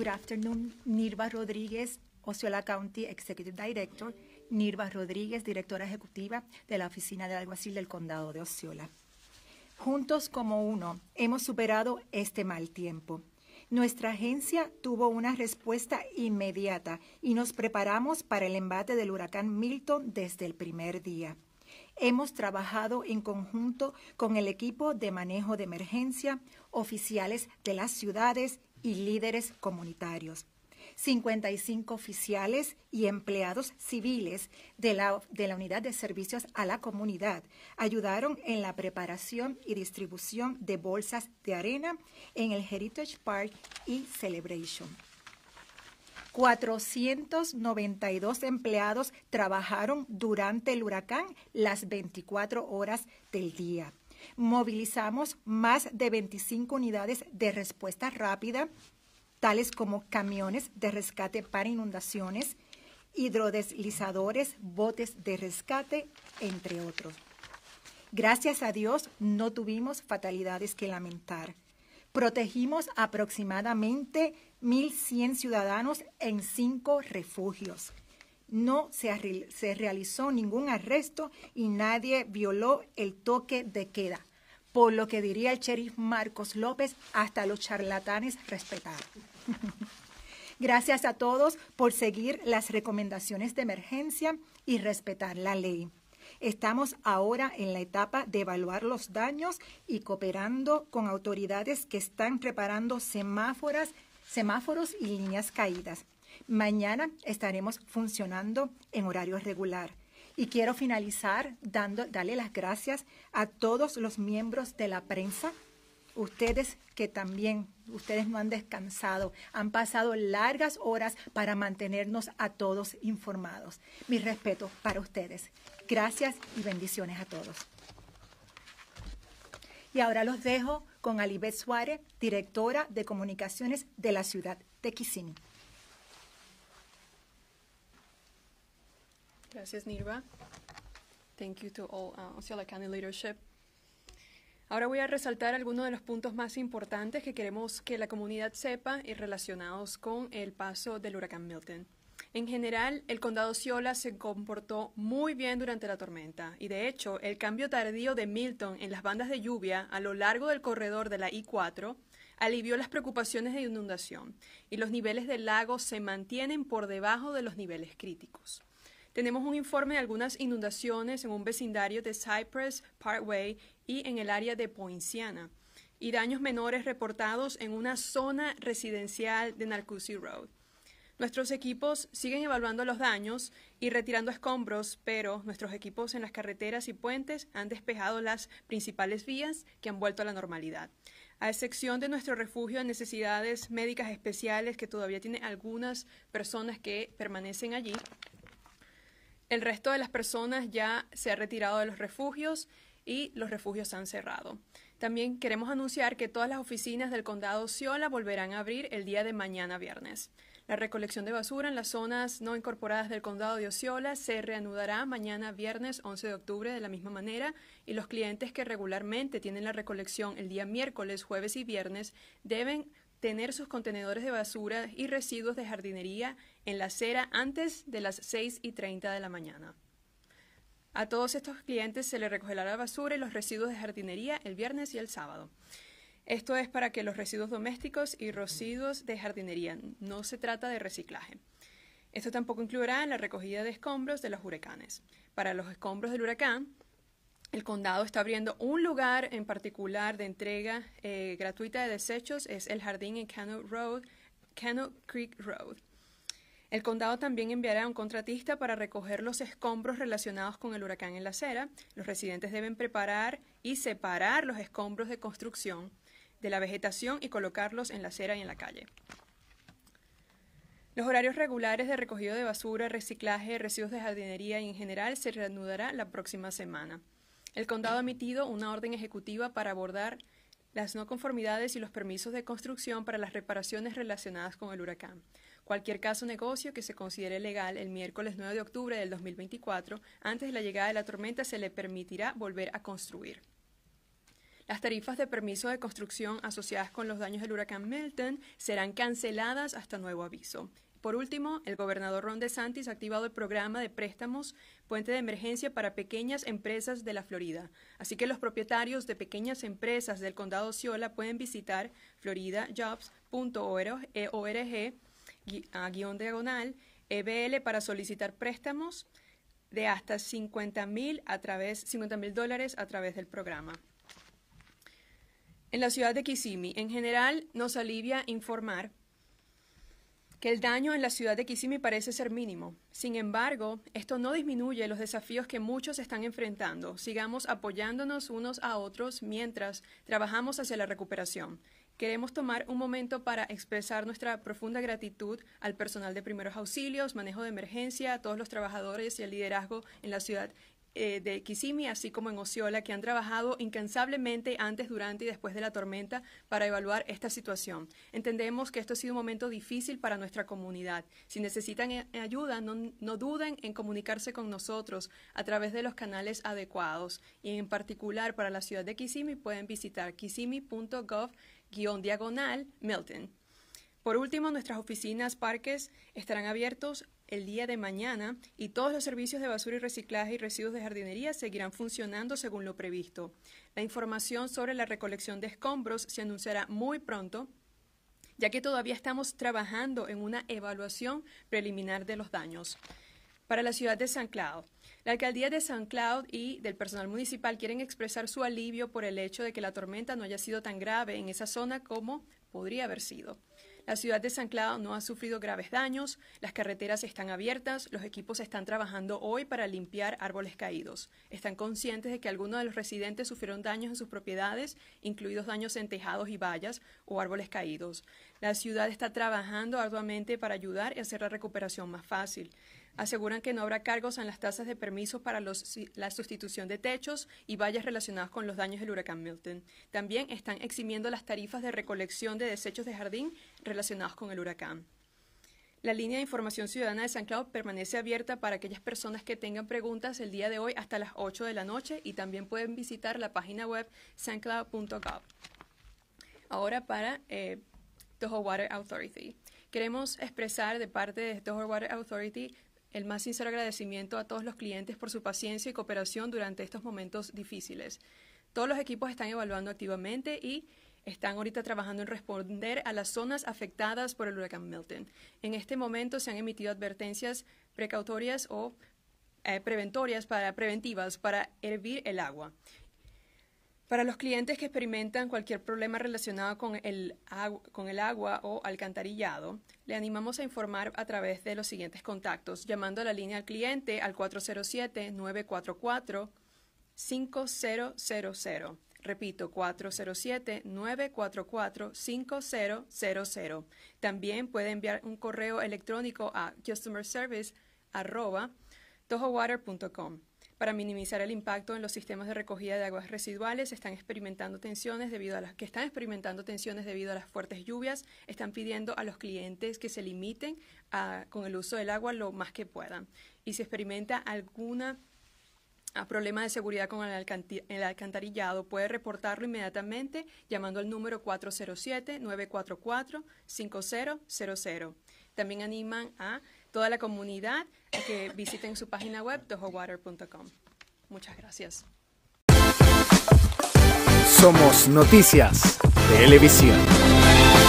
Good afternoon, Nirva Rodríguez, Osceola County Executive Director, Nirva Rodríguez, directora ejecutiva de la Oficina del Alguacil del Condado de Osceola. Juntos como uno, hemos superado este mal tiempo. Nuestra agencia tuvo una respuesta inmediata y nos preparamos para el embate del huracán Milton desde el primer día. Hemos trabajado en conjunto con el equipo de manejo de emergencia, oficiales de las ciudades y líderes comunitarios, 55 oficiales y empleados civiles de la, Unidad de Servicios a la Comunidad ayudaron en la preparación y distribución de bolsas de arena en el Heritage Park y Celebration. 492 empleados trabajaron durante el huracán las 24 horas del día movilizamos más de 25 unidades de respuesta rápida, tales como camiones de rescate para inundaciones, hidrodeslizadores, botes de rescate, entre otros. Gracias a Dios no tuvimos fatalidades que lamentar. Protegimos aproximadamente 1.100 ciudadanos en cinco refugios no se, realizó ningún arresto y nadie violó el toque de queda. Por lo que diría el sheriff Marcos López, hasta los charlatanes respetaron. Gracias a todos por seguir las recomendaciones de emergencia y respetar la ley. Estamos ahora en la etapa de evaluar los daños y cooperando con autoridades que están preparando semáforas, semáforos y líneas caídas. Mañana estaremos funcionando en horario regular. Y quiero finalizar dando, darle las gracias a todos los miembros de la prensa, ustedes que también, ustedes no han descansado, han pasado largas horas para mantenernos a todos informados. Mi respeto para ustedes. Gracias y bendiciones a todos. Y ahora los dejo con Alibet Suárez, directora de comunicaciones de la ciudad de Kissimmee. Gracias, Nirva. Thank you to all uh, Osceola County leadership. Ahora voy a resaltar algunos de los puntos más importantes que queremos que la comunidad sepa y relacionados con el paso del huracán Milton. En general, el condado Osceola se comportó muy bien durante la tormenta y de hecho, el cambio tardío de Milton en las bandas de lluvia a lo largo del corredor de la I4 alivió las preocupaciones de inundación y los niveles del lago se mantienen por debajo de los niveles críticos. Tenemos un informe de algunas inundaciones en un vecindario de Cypress Parkway y en el área de Poinciana, y daños menores reportados en una zona residencial de Narcusi Road. Nuestros equipos siguen evaluando los daños y retirando escombros, pero nuestros equipos en las carreteras y puentes han despejado las principales vías que han vuelto a la normalidad. A excepción de nuestro refugio de necesidades médicas especiales, que todavía tiene algunas personas que permanecen allí, el resto de las personas ya se ha retirado de los refugios y los refugios han cerrado. También queremos anunciar que todas las oficinas del condado Ciola volverán a abrir el día de mañana viernes. La recolección de basura en las zonas no incorporadas del condado de Osceola se reanudará mañana viernes 11 de octubre de la misma manera y los clientes que regularmente tienen la recolección el día miércoles, jueves y viernes deben tener sus contenedores de basura y residuos de jardinería en la acera antes de las 6 y 30 de la mañana. A todos estos clientes se les recogerá la basura y los residuos de jardinería el viernes y el sábado. Esto es para que los residuos domésticos y residuos de jardinería no se trata de reciclaje. Esto tampoco incluirá la recogida de escombros de los huracanes. Para los escombros del huracán, el condado está abriendo un lugar en particular de entrega eh, gratuita de desechos, es el jardín en canoe Creek Road. El condado también enviará a un contratista para recoger los escombros relacionados con el huracán en la acera. Los residentes deben preparar y separar los escombros de construcción de la vegetación y colocarlos en la acera y en la calle. Los horarios regulares de recogido de basura, reciclaje, residuos de jardinería y en general se reanudará la próxima semana. El condado ha emitido una orden ejecutiva para abordar las no conformidades y los permisos de construcción para las reparaciones relacionadas con el huracán. Cualquier caso o negocio que se considere legal el miércoles 9 de octubre del 2024, antes de la llegada de la tormenta, se le permitirá volver a construir. Las tarifas de permiso de construcción asociadas con los daños del huracán Milton serán canceladas hasta nuevo aviso. Por último, el gobernador Ron DeSantis ha activado el programa de préstamos Puente de Emergencia para pequeñas empresas de la Florida. Así que los propietarios de pequeñas empresas del condado Ciola pueden visitar floridajobs.org ah, guión diagonal EBL para solicitar préstamos de hasta 50 mil dólares a través del programa. En la ciudad de Kissimmee, en general, nos alivia informar que el daño en la ciudad de Kissimmee parece ser mínimo. Sin embargo, esto no disminuye los desafíos que muchos están enfrentando. Sigamos apoyándonos unos a otros mientras trabajamos hacia la recuperación. Queremos tomar un momento para expresar nuestra profunda gratitud al personal de primeros auxilios, manejo de emergencia, a todos los trabajadores y al liderazgo en la ciudad eh, de Kissimmee, así como en Osceola, que han trabajado incansablemente antes, durante y después de la tormenta para evaluar esta situación. Entendemos que esto ha sido un momento difícil para nuestra comunidad. Si necesitan eh, ayuda, no, duden en comunicarse con nosotros a través de los canales adecuados. Y en particular para la ciudad de Kissimmee pueden visitar kissimmee.gov-diagonal Milton. Por último, nuestras oficinas, parques estarán abiertos el día de mañana y todos los servicios de basura y reciclaje y residuos de jardinería seguirán funcionando según lo previsto. La información sobre la recolección de escombros se anunciará muy pronto ya que todavía estamos trabajando en una evaluación preliminar de los daños. Para la ciudad de San Cloud, la alcaldía de San Cloud y del personal municipal quieren expresar su alivio por el hecho de que la tormenta no haya sido tan grave en esa zona como podría haber sido. La ciudad de San clara no ha sufrido graves daños, las carreteras están abiertas, los equipos están trabajando hoy para limpiar árboles caídos. Están conscientes de que algunos de los residentes sufrieron daños en sus propiedades, incluidos daños en tejados y vallas o árboles caídos. La ciudad está trabajando arduamente para ayudar y hacer la recuperación más fácil aseguran que no habrá cargos en las tasas de permisos para la sustitución de techos y vallas relacionadas con los daños del huracán Milton. También están eximiendo las tarifas de recolección de desechos de jardín relacionados con el huracán. La línea de información ciudadana de San Cloud permanece abierta para aquellas personas que tengan preguntas el día de hoy hasta las 8 de la noche y también pueden visitar la página web sancloud.gov. Ahora para eh, Water Authority. Queremos expresar de parte de Toho Water Authority el más sincero agradecimiento a todos los clientes por su paciencia y cooperación durante estos momentos difíciles. Todos los equipos están evaluando activamente y están ahorita trabajando en responder a las zonas afectadas por el huracán Milton. En este momento se han emitido advertencias precautorias o eh, preventorias para preventivas para hervir el agua para los clientes que experimentan cualquier problema relacionado con el, agua o alcantarillado, le animamos a informar a través de los siguientes contactos, llamando a la línea al cliente al 407-944-5000. Repito, 407-944-5000. También puede enviar un correo electrónico a customerservice.com. Para minimizar el impacto en los sistemas de recogida de aguas residuales, están experimentando tensiones debido a las que están experimentando tensiones debido a las fuertes lluvias, están pidiendo a los clientes que se limiten con el uso del agua lo más que puedan. Y si experimenta alguna ah, problema de seguridad con el, alcantarillado, puede reportarlo inmediatamente llamando al número 407-944-5000. También animan a toda la comunidad que visiten su página web dohowater.com. Muchas gracias. Somos Noticias Televisión.